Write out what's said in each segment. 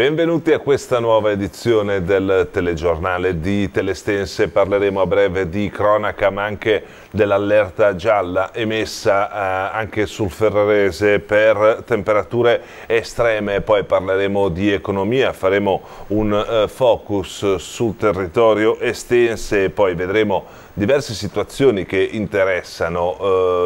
Benvenuti a questa nuova edizione del telegiornale di Telestense. Parleremo a breve di cronaca ma anche dell'allerta gialla emessa eh, anche sul Ferrarese per temperature estreme. Poi parleremo di economia, faremo un eh, focus sul territorio estense e poi vedremo diverse situazioni che interessano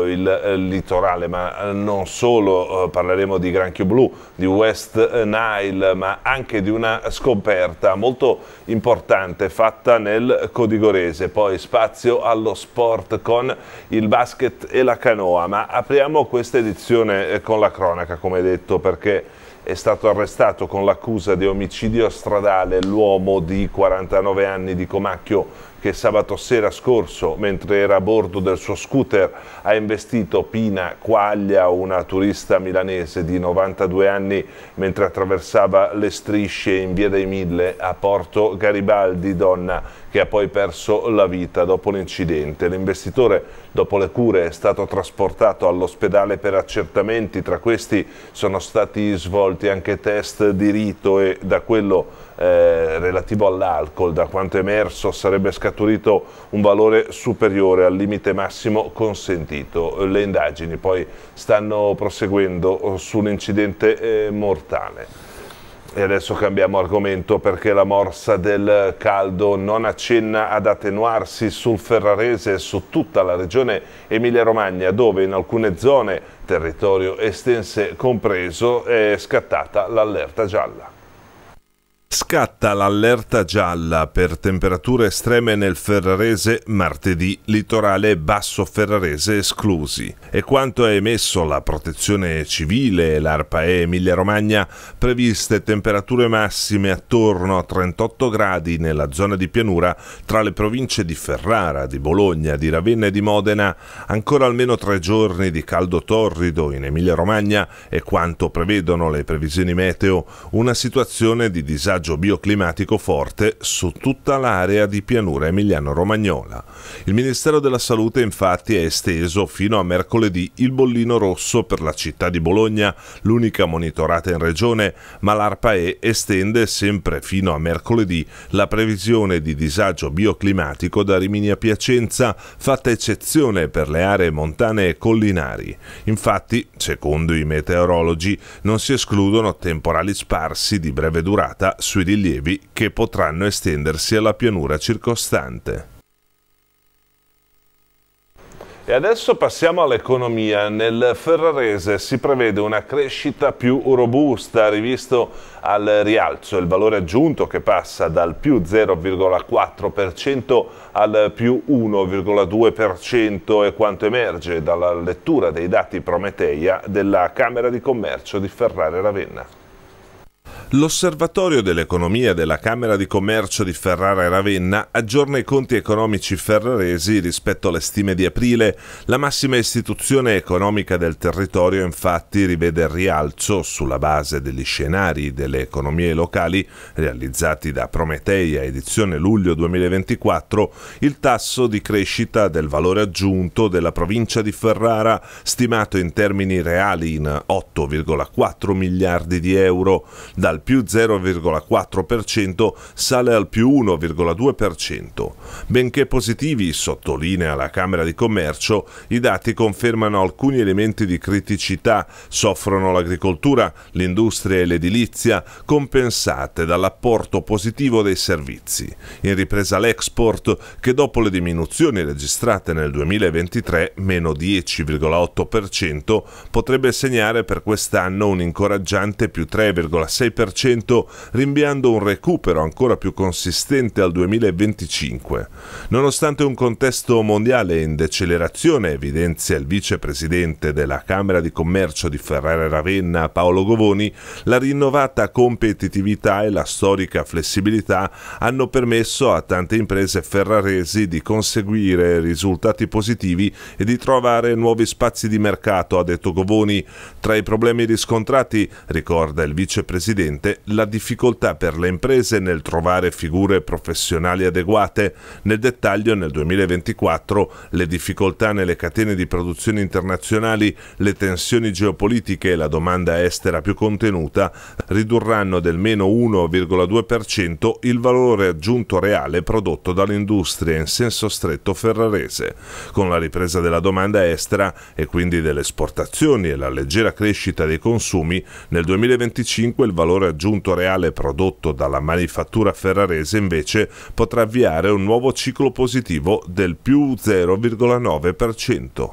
eh, il, il, eh, litorale, ma eh, non solo, eh, parleremo di Granchio Blu, di West Nile, ma anche di una scoperta molto importante fatta nel Codigorese, poi spazio allo sport con il basket e la canoa, ma apriamo questa edizione eh, con la cronaca, come detto, perché è stato arrestato con l'accusa di omicidio stradale l'uomo di 49 anni di Comacchio che sabato sera scorso, mentre era a bordo del suo scooter, ha investito Pina Quaglia, una turista milanese di 92 anni, mentre attraversava le strisce in via dei Mille a Porto Garibaldi, donna che ha poi perso la vita dopo l'incidente. L'investitore, dopo le cure, è stato trasportato all'ospedale per accertamenti, tra questi sono stati svolti anche test di rito e da quello eh, relativo all'alcol, da quanto emerso sarebbe scattato scaturito un valore superiore al limite massimo consentito. Le indagini poi stanno proseguendo su un incidente eh, mortale. E adesso cambiamo argomento perché la morsa del caldo non accenna ad attenuarsi sul Ferrarese e su tutta la regione Emilia-Romagna dove in alcune zone, territorio estense compreso, è scattata l'allerta gialla scatta l'allerta gialla per temperature estreme nel Ferrarese martedì, litorale e basso Ferrarese esclusi. E quanto ha emesso la Protezione Civile e l'ARPAE Emilia-Romagna, previste temperature massime attorno a 38 gradi nella zona di pianura tra le province di Ferrara, di Bologna, di Ravenna e di Modena, ancora almeno tre giorni di caldo torrido in Emilia-Romagna e quanto prevedono le previsioni meteo, una situazione di disagio disagio bioclimatico forte su tutta l'area di pianura emiliano-romagnola. Il Ministero della Salute infatti ha esteso fino a mercoledì il bollino rosso per la città di Bologna, l'unica monitorata in regione, ma l'ARPAE estende sempre fino a mercoledì la previsione di disagio bioclimatico da Rimini a Piacenza, fatta eccezione per le aree montane e collinari. Infatti, secondo i meteorologi, non si escludono temporali sparsi di breve durata sui rilievi che potranno estendersi alla pianura circostante. E adesso passiamo all'economia. Nel Ferrarese si prevede una crescita più robusta, rivisto al rialzo il valore aggiunto che passa dal più 0,4% al più 1,2% è quanto emerge dalla lettura dei dati Prometeia della Camera di Commercio di Ferrare Ravenna. L'Osservatorio dell'Economia della Camera di Commercio di Ferrara e Ravenna aggiorna i conti economici ferraresi rispetto alle stime di aprile. La massima istituzione economica del territorio infatti rivede il rialzo sulla base degli scenari delle economie locali realizzati da Prometeia edizione luglio 2024 il tasso di crescita del valore aggiunto della provincia di Ferrara stimato in termini reali in 8,4 miliardi di euro dal più 0,4% sale al più 1,2%. Benché positivi, sottolinea la Camera di Commercio, i dati confermano alcuni elementi di criticità, soffrono l'agricoltura, l'industria e l'edilizia, compensate dall'apporto positivo dei servizi. In ripresa l'export, che dopo le diminuzioni registrate nel 2023, meno 10,8%, potrebbe segnare per quest'anno un incoraggiante più 3,6% 46%, rinviando un recupero ancora più consistente al 2025. Nonostante un contesto mondiale in decelerazione, evidenzia il vicepresidente della Camera di Commercio di Ferrara Ravenna, Paolo Govoni, la rinnovata competitività e la storica flessibilità hanno permesso a tante imprese ferraresi di conseguire risultati positivi e di trovare nuovi spazi di mercato, ha detto Govoni. Tra i problemi riscontrati, ricorda il vicepresidente, Presidente la difficoltà per le imprese nel trovare figure professionali adeguate. Nel dettaglio, nel 2024, le difficoltà nelle catene di produzione internazionali, le tensioni geopolitiche e la domanda estera più contenuta ridurranno del meno 1,2% il valore aggiunto reale prodotto dall'industria in senso stretto ferrarese. Con la ripresa della domanda estera e quindi delle esportazioni e la leggera crescita dei consumi, nel 2025 il valore valore aggiunto reale prodotto dalla manifattura ferrarese invece potrà avviare un nuovo ciclo positivo del più 0,9%.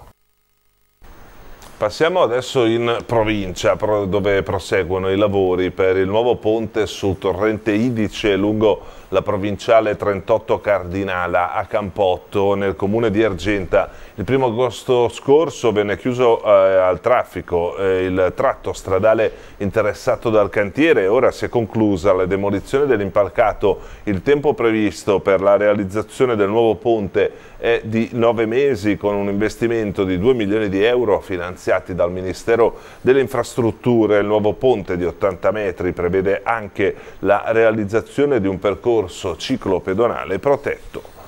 Passiamo adesso in provincia dove proseguono i lavori per il nuovo ponte sul torrente Idice lungo la provinciale 38 Cardinala a Campotto nel comune di Argenta. Il primo agosto scorso venne chiuso eh, al traffico eh, il tratto stradale interessato dal cantiere e ora si è conclusa la demolizione dell'impalcato. Il tempo previsto per la realizzazione del nuovo ponte è di nove mesi con un investimento di 2 milioni di euro finanziati dal Ministero delle Infrastrutture. Il nuovo ponte di 80 metri prevede anche la realizzazione di un percorso percorso pedonale protetto.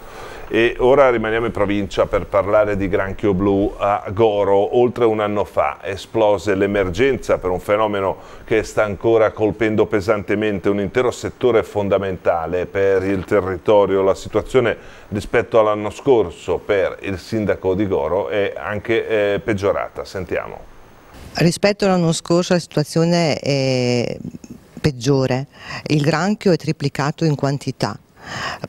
E ora rimaniamo in provincia per parlare di granchio blu a Goro. Oltre un anno fa esplose l'emergenza per un fenomeno che sta ancora colpendo pesantemente un intero settore fondamentale per il territorio. La situazione rispetto all'anno scorso per il sindaco di Goro è anche eh, peggiorata. Sentiamo. Rispetto all'anno scorso la situazione è peggiore. Il granchio è triplicato in quantità.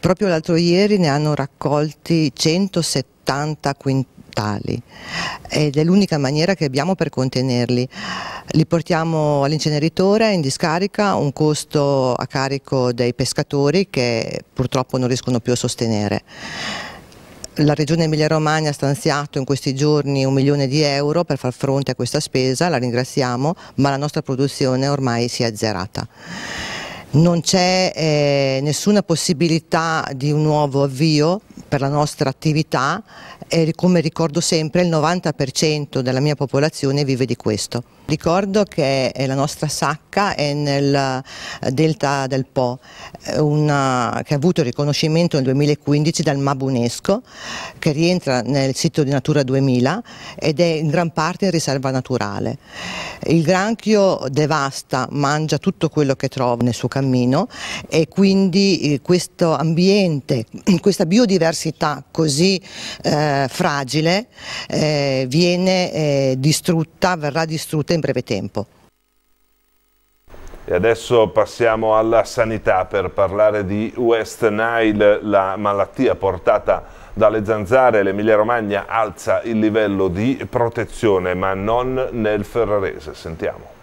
Proprio l'altro ieri ne hanno raccolti 170 quintali ed è l'unica maniera che abbiamo per contenerli. Li portiamo all'inceneritore in discarica, un costo a carico dei pescatori che purtroppo non riescono più a sostenere. La Regione Emilia-Romagna ha stanziato in questi giorni un milione di euro per far fronte a questa spesa, la ringraziamo, ma la nostra produzione ormai si è azzerata. Non c'è eh, nessuna possibilità di un nuovo avvio per la nostra attività e come ricordo sempre il 90% della mia popolazione vive di questo. Ricordo che la nostra sacca è nel eh, delta del Po, eh, una, che ha avuto il riconoscimento nel 2015 dal MAB UNESCO, che rientra nel sito di Natura 2000 ed è in gran parte in riserva naturale. Il granchio devasta, mangia tutto quello che trova nel suo cammino e quindi eh, questo ambiente, questa biodiversità così eh, fragile eh, viene eh, distrutta, verrà distrutta in breve tempo. E adesso passiamo alla sanità per parlare di West Nile, la malattia portata dalle zanzare. L'Emilia Romagna alza il livello di protezione, ma non nel Ferrarese. Sentiamo.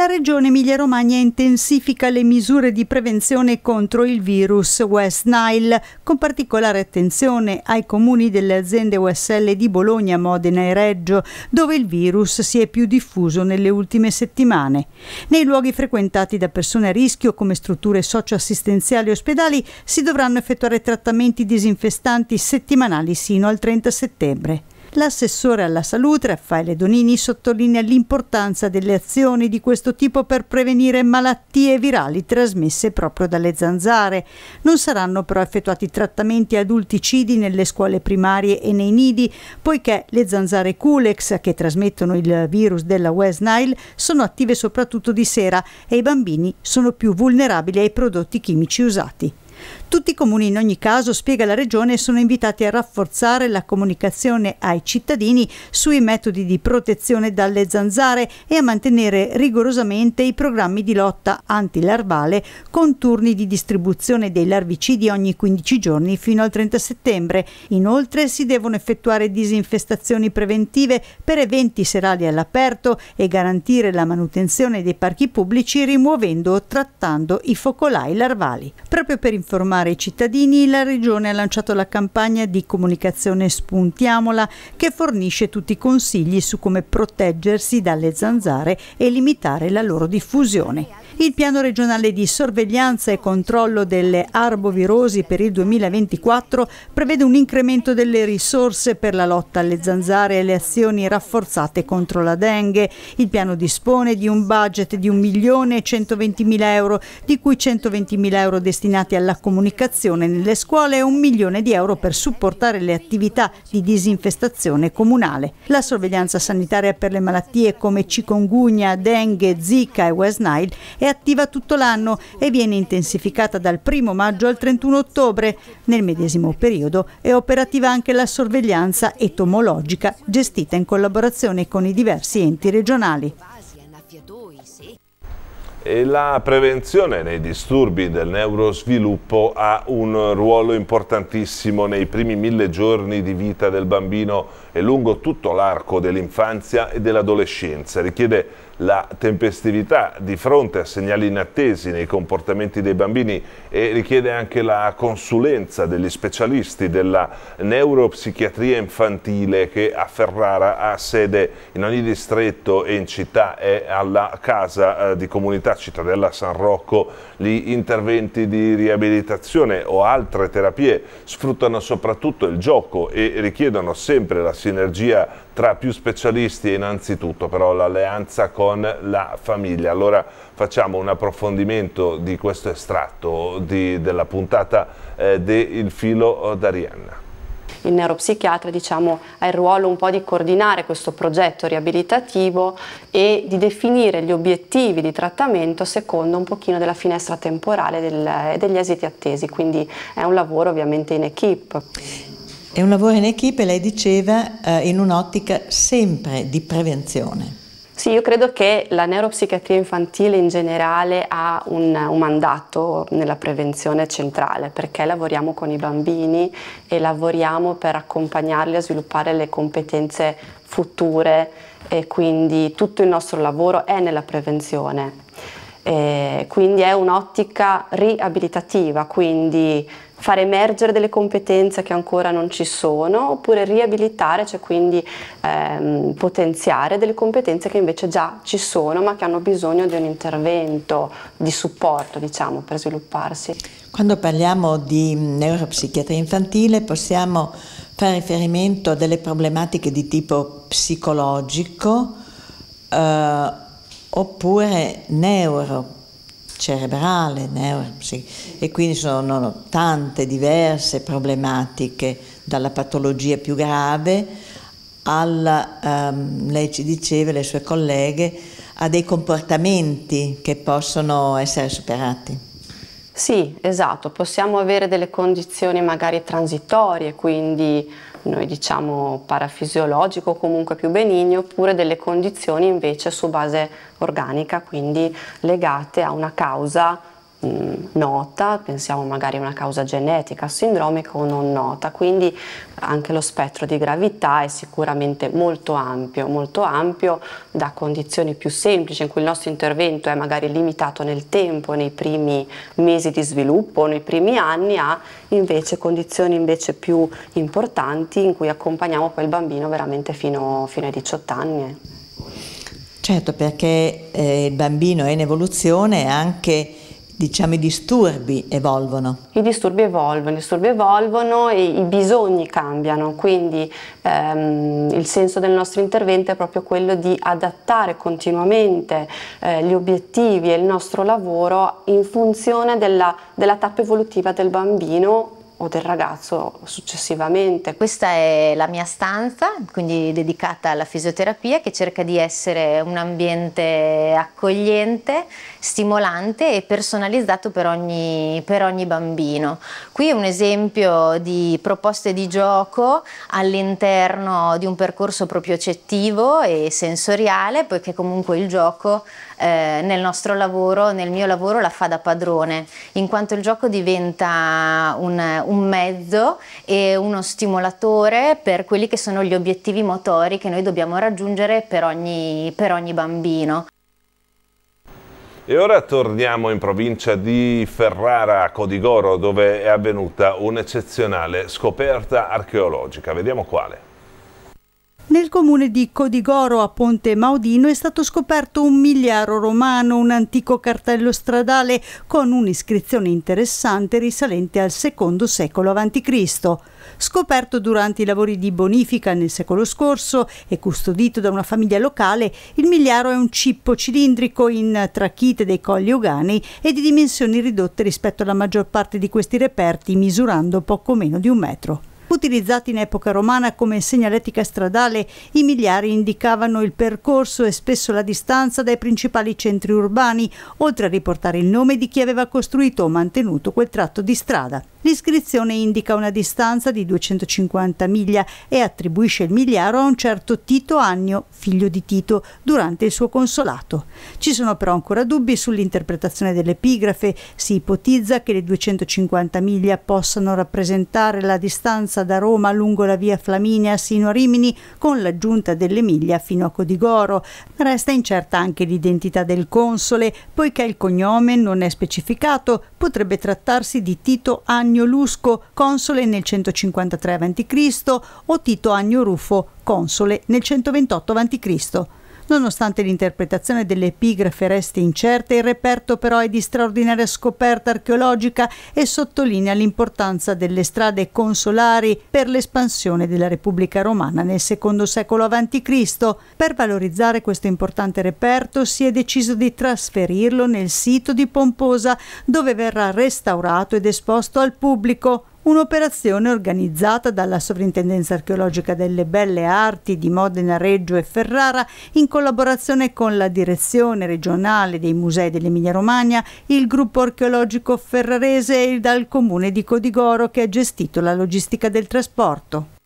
La regione Emilia-Romagna intensifica le misure di prevenzione contro il virus West Nile, con particolare attenzione ai comuni delle aziende USL di Bologna, Modena e Reggio, dove il virus si è più diffuso nelle ultime settimane. Nei luoghi frequentati da persone a rischio, come strutture socioassistenziali e ospedali, si dovranno effettuare trattamenti disinfestanti settimanali sino al 30 settembre. L'assessore alla salute Raffaele Donini sottolinea l'importanza delle azioni di questo tipo per prevenire malattie virali trasmesse proprio dalle zanzare. Non saranno però effettuati trattamenti adulticidi nelle scuole primarie e nei nidi, poiché le zanzare Culex, che trasmettono il virus della West Nile, sono attive soprattutto di sera e i bambini sono più vulnerabili ai prodotti chimici usati. Tutti i comuni in ogni caso, spiega la Regione, sono invitati a rafforzare la comunicazione ai cittadini sui metodi di protezione dalle zanzare e a mantenere rigorosamente i programmi di lotta antilarvale con turni di distribuzione dei larvicidi ogni 15 giorni fino al 30 settembre. Inoltre si devono effettuare disinfestazioni preventive per eventi serali all'aperto e garantire la manutenzione dei parchi pubblici rimuovendo o trattando i focolai larvali. Proprio per informare informare i cittadini, la Regione ha lanciato la campagna di comunicazione Spuntiamola che fornisce tutti i consigli su come proteggersi dalle zanzare e limitare la loro diffusione. Il piano regionale di sorveglianza e controllo delle arbovirosi per il 2024 prevede un incremento delle risorse per la lotta alle zanzare e le azioni rafforzate contro la dengue. Il piano dispone di un budget di 1.120.000 euro, di cui 120.000 euro destinati alla comunicazione nelle scuole e un milione di euro per supportare le attività di disinfestazione comunale. La sorveglianza sanitaria per le malattie come cicongugna, dengue, zika e West Nile è attiva tutto l'anno e viene intensificata dal 1 maggio al 31 ottobre. Nel medesimo periodo è operativa anche la sorveglianza etomologica gestita in collaborazione con i diversi enti regionali. E la prevenzione nei disturbi del neurosviluppo ha un ruolo importantissimo nei primi mille giorni di vita del bambino e lungo tutto l'arco dell'infanzia e dell'adolescenza. Richiede la tempestività di fronte a segnali inattesi nei comportamenti dei bambini e richiede anche la consulenza degli specialisti della neuropsichiatria infantile che a Ferrara ha sede in ogni distretto e in città e alla casa eh, di comunità Cittadella San Rocco. Gli interventi di riabilitazione o altre terapie sfruttano soprattutto il gioco e richiedono sempre la sinergia tra più specialisti e innanzitutto però l'alleanza con con la famiglia. Allora facciamo un approfondimento di questo estratto di, della puntata eh, de Il filo d'Arianna il neuropsichiatra diciamo, ha il ruolo un po' di coordinare questo progetto riabilitativo e di definire gli obiettivi di trattamento secondo un pochino della finestra temporale del, eh, degli esiti attesi, quindi è un lavoro ovviamente in equip. È un lavoro in equip, lei diceva, eh, in un'ottica sempre di prevenzione sì, io credo che la neuropsichiatria infantile in generale ha un, un, mandato nella prevenzione centrale perché lavoriamo con i bambini e lavoriamo per accompagnarli a sviluppare le competenze future e quindi tutto il nostro lavoro è nella prevenzione. E eh, quindi è un'ottica riabilitativa, quindi far emergere delle competenze che ancora non ci sono oppure riabilitare, cioè quindi ehm, potenziare delle competenze che invece già ci sono ma che hanno bisogno di un intervento di supporto diciamo per svilupparsi. Quando parliamo di neuropsichiatria infantile possiamo fare riferimento a delle problematiche di tipo psicologico eh, oppure neuropsichiatrico cerebrale, neuropsichica, e quindi sono tante diverse problematiche, dalla patologia più grave alla, ehm, lei ci diceva, le sue colleghe, a dei comportamenti che possono essere superati. Sì, esatto, possiamo avere delle condizioni magari transitorie, quindi noi diciamo parafisiologico comunque più benigno, oppure delle condizioni invece su base organica, quindi legate a una causa Mm, nota, pensiamo magari a una causa genetica sindromica o non nota, quindi anche lo spettro di gravità è sicuramente molto ampio, molto ampio da condizioni più semplici in cui il nostro intervento è magari limitato nel tempo, nei primi mesi di sviluppo, nei primi anni, a invece condizioni invece più importanti in cui accompagniamo poi il bambino veramente fino, fino ai 18 anni. Certo, perché eh, il bambino è in evoluzione anche diciamo, i disturbi evolvono. I disturbi evolvono, i disturbi evolvono e i bisogni cambiano, quindi ehm, il senso del nostro intervento è proprio quello di adattare continuamente eh, gli obiettivi e il nostro lavoro in funzione della, della tappa evolutiva del bambino o del ragazzo successivamente. Questa è la mia stanza, quindi dedicata alla fisioterapia, che cerca di essere un ambiente accogliente, stimolante e personalizzato per ogni, per ogni bambino. Qui è un esempio di proposte di gioco all'interno di un percorso proprio accettivo e sensoriale, poiché comunque il gioco eh, nel nostro lavoro, nel mio lavoro, la fa da padrone, in quanto il gioco diventa un, un mezzo e uno stimolatore per quelli che sono gli obiettivi motori che noi dobbiamo raggiungere per ogni, per ogni bambino. E ora torniamo in provincia di Ferrara, a Codigoro, dove è avvenuta un'eccezionale scoperta archeologica. Vediamo quale. Nel comune di Codigoro a Ponte Maudino è stato scoperto un miliaro romano, un antico cartello stradale con un'iscrizione interessante risalente al secondo secolo a.C. Scoperto durante i lavori di bonifica nel secolo scorso e custodito da una famiglia locale, il miliaro è un cippo cilindrico in trachite dei colli ugani e di dimensioni ridotte rispetto alla maggior parte di questi reperti, misurando poco meno di un metro. Utilizzati in epoca romana come segnaletica stradale, i miliari indicavano il percorso e spesso la distanza dai principali centri urbani, oltre a riportare il nome di chi aveva costruito o mantenuto quel tratto di strada. L'iscrizione indica una distanza di 250 miglia e attribuisce il miliaro a un certo Tito Annio, figlio di Tito, durante il suo consolato. Ci sono però ancora dubbi sull'interpretazione dell'epigrafe. Si ipotizza che le 250 miglia possano rappresentare la distanza passa da Roma lungo la via Flaminia sino a Rimini con l'aggiunta dell'Emilia fino a Codigoro. Resta incerta anche l'identità del console, poiché il cognome non è specificato, potrebbe trattarsi di Tito Agno Lusco, console nel 153 a.C. o Tito Agno Rufo, console nel 128 a.C. Nonostante l'interpretazione dell'epigrafe resti incerta, il reperto però è di straordinaria scoperta archeologica e sottolinea l'importanza delle strade consolari per l'espansione della Repubblica Romana nel secondo secolo a.C. Per valorizzare questo importante reperto si è deciso di trasferirlo nel sito di Pomposa, dove verrà restaurato ed esposto al pubblico un'operazione organizzata dalla Sovrintendenza archeologica delle Belle Arti di Modena, Reggio e Ferrara in collaborazione con la Direzione regionale dei Musei dell'Emilia Romagna, il gruppo archeologico ferrarese e dal comune di Codigoro che ha gestito la logistica del trasporto.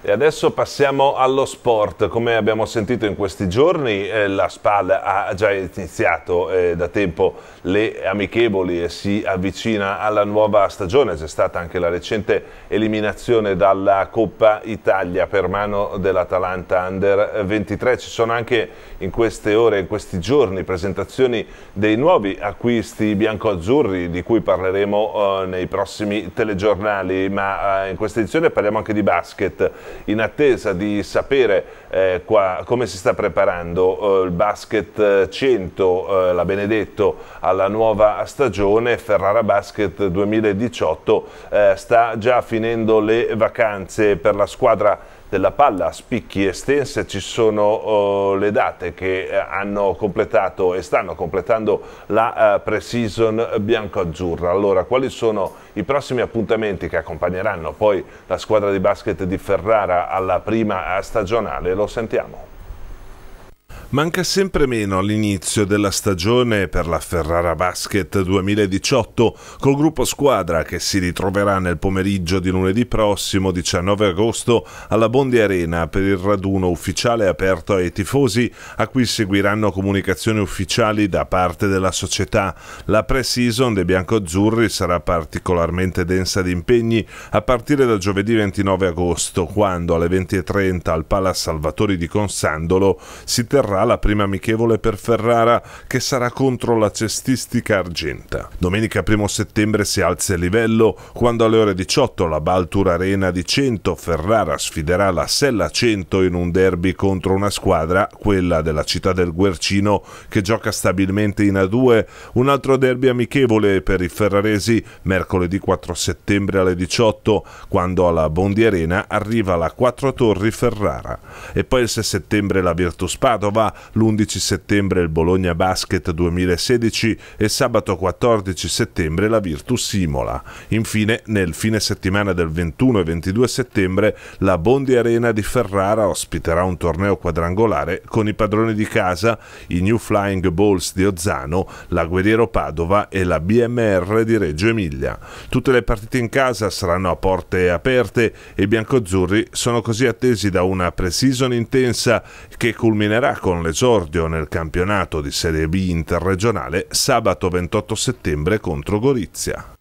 E adesso passiamo allo sport. Come abbiamo sentito in questi giorni, eh, la SPAL ha già iniziato eh, da tempo le amichevoli e si avvicina alla nuova stagione. C'è stata anche la recente eliminazione dalla Coppa Italia per mano dell'Atalanta Under 23. Ci sono anche in queste ore, in questi giorni, presentazioni dei nuovi acquisti bianco-azzurri di cui parleremo eh, nei prossimi telegiornali. Ma eh, in questa edizione parliamo anche di basket in attesa di sapere eh, qua, come si sta preparando eh, il basket 100, eh, eh la Benedetto, alla nuova stagione. Ferrara Basket 2018 eh, sta già finendo le vacanze per la squadra della palla a spicchi estense ci sono uh, le date che eh, hanno completato e stanno completando la uh, pre-season bianco-azzurra. Allora, quali sono i prossimi appuntamenti che accompagneranno poi la squadra di basket di Ferrara alla prima eh, stagionale? Lo sentiamo. Manca sempre meno all'inizio della stagione per la Ferrara Basket 2018 col gruppo squadra che si ritroverà nel pomeriggio di lunedì prossimo 19 agosto alla Bondi Arena per il raduno ufficiale aperto ai tifosi a cui seguiranno comunicazioni ufficiali da parte della società. La pre-season dei biancoazzurri sarà particolarmente densa di impegni a partire da giovedì 29 agosto quando alle 20.30 al Palace Salvatori di Consandolo si terrà sarà la prima amichevole per Ferrara che sarà contro la cestistica argenta. Domenica 1 settembre si alza il livello quando alle ore 18 la Baltura Arena di 100 Ferrara sfiderà la Sella 100 in un derby contro una squadra, quella della città del Guercino, che gioca stabilmente in A2. Un altro derby amichevole per i ferraresi mercoledì 4 settembre alle 18 quando alla Bondi Arena arriva la Quattro Torri Ferrara. E poi il 6 settembre la Virtus Padova l'11 settembre il Bologna Basket 2016 e sabato 14 settembre la Virtus Simola. Infine, nel fine settimana del 21 e 22 settembre, la Bondi Arena di Ferrara ospiterà un torneo quadrangolare con i padroni di casa, i New Flying Balls di Ozzano, la Guerriero Padova e la BMR di Reggio Emilia. Tutte le partite in casa saranno a porte aperte e i biancozzurri sono così attesi da una pre-season intensa che culminerà con con l'esordio nel campionato di Serie B interregionale sabato 28 settembre contro Gorizia.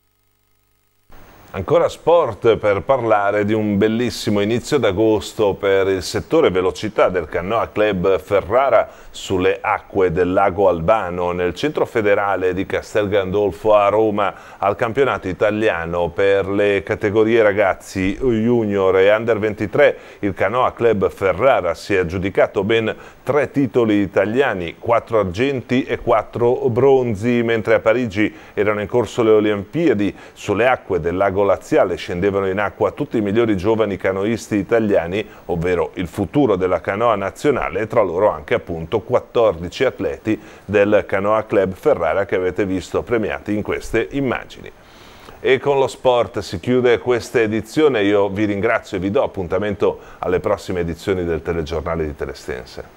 Ancora sport per parlare di un bellissimo inizio d'agosto per il settore velocità del Canoa Club Ferrara sulle acque del lago Albano nel centro federale di Castel Gandolfo a Roma al campionato italiano per le categorie ragazzi junior e under 23 il Canoa Club Ferrara si è aggiudicato ben tre titoli italiani, quattro argenti e quattro bronzi mentre a Parigi erano in corso le Olimpiadi sulle acque del lago lago laziale scendevano in acqua tutti i migliori giovani canoisti italiani, ovvero il futuro della canoa nazionale e tra loro anche appunto 14 atleti del Canoa Club Ferrara che avete visto premiati in queste immagini. E con lo sport si chiude questa edizione, io vi ringrazio e vi do appuntamento alle prossime edizioni del telegiornale di Telestense.